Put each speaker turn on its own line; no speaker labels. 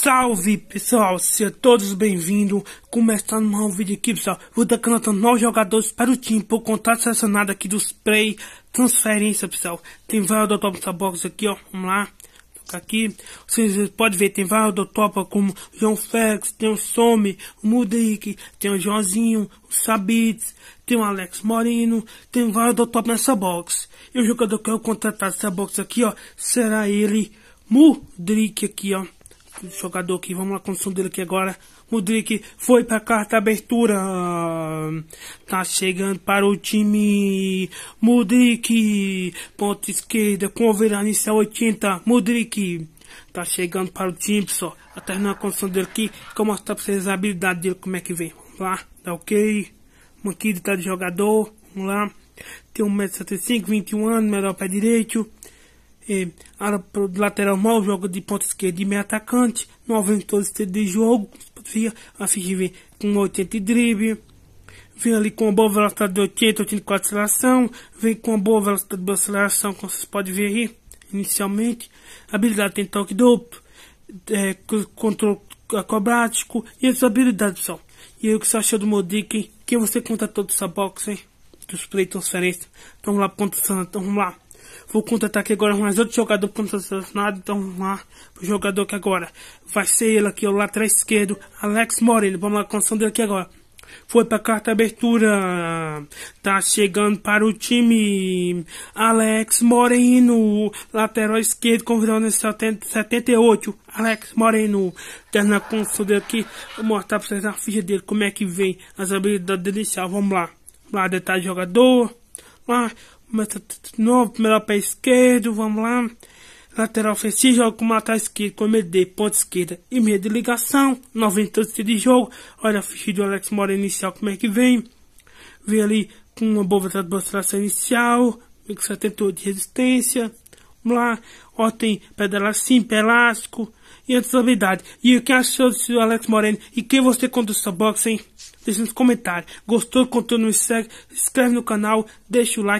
Salve pessoal, sejam todos bem-vindos. Começando mais um vídeo aqui pessoal, vou dar cantando novos jogadores para o time por contrato selecionado aqui dos play transferência pessoal. Tem vários do top box aqui ó, vamos lá. Aqui, vocês podem ver, tem vários do top como João Félix, tem o Some, o Mudrik, tem o Joãozinho, o Sabitz, tem o Alex Moreno, tem vários do top nessa box. E o jogador que eu contratar nessa box aqui ó, será ele, Mudrik aqui ó jogador aqui, vamos lá, condição dele aqui agora. Mudrik foi para a carta abertura. Tá chegando para o time. Mudrik, Ponto esquerda com o a 80. Mudrik tá chegando para o time, pessoal. a tá terminando a condição dele aqui. Vou mostrar para vocês a habilidade dele, como é que vem. Vamos lá, tá ok. Manquilho tá de jogador. Vamos lá. Tem 1,75m, 21 anos, melhor pé direito é, pro lateral mal, joga de ponta esquerda e meio atacante, 92 de jogo, via a assim ver com 80 drible, vem ali com uma boa velocidade de 80, 84 aceleração, vem com uma boa velocidade de aceleração, como vocês podem ver aí, inicialmente, habilidade tem toque duplo, é, controle é, acrobático e as habilidades são. E aí, o que você achou do Modic? Que você conta todos essa box, hein? Dos play transferência. Então, vamos lá, ponto Santa, vamos lá. Vou contratar aqui agora mais outro jogador contracionado. Então vamos lá pro jogador que agora vai ser ele aqui, o lateral esquerdo, Alex Morelli. Vamos lá, a construção dele aqui agora. Foi pra carta abertura. Tá chegando para o time. Alex Moreno. Lateral esquerdo, convidado nesse 78. Alex Moreno. Terna consulta aqui. Vou mostrar pra vocês a ficha dele. Como é que vem as habilidades dele. Vamos lá. Vamos lá, detalhe jogador. Lá, Começa de novo, primeiro pé esquerdo, vamos lá. Lateral ofensivo, jogo com matar esquerdo, com meio de ponta esquerda e meia de ligação. 90 de jogo. Olha a ficha do Alex Mora inicial, como é que vem. Vem ali com uma boa demonstração inicial, 78 de resistência. Vamos lá, ó, tem pedra sim, pelasco e antes da E o que achou do Alex Moreno e quem você conduz essa boxe hein? Deixa nos comentários. Gostou do conteúdo? Me segue, se inscreve no canal, deixa o like.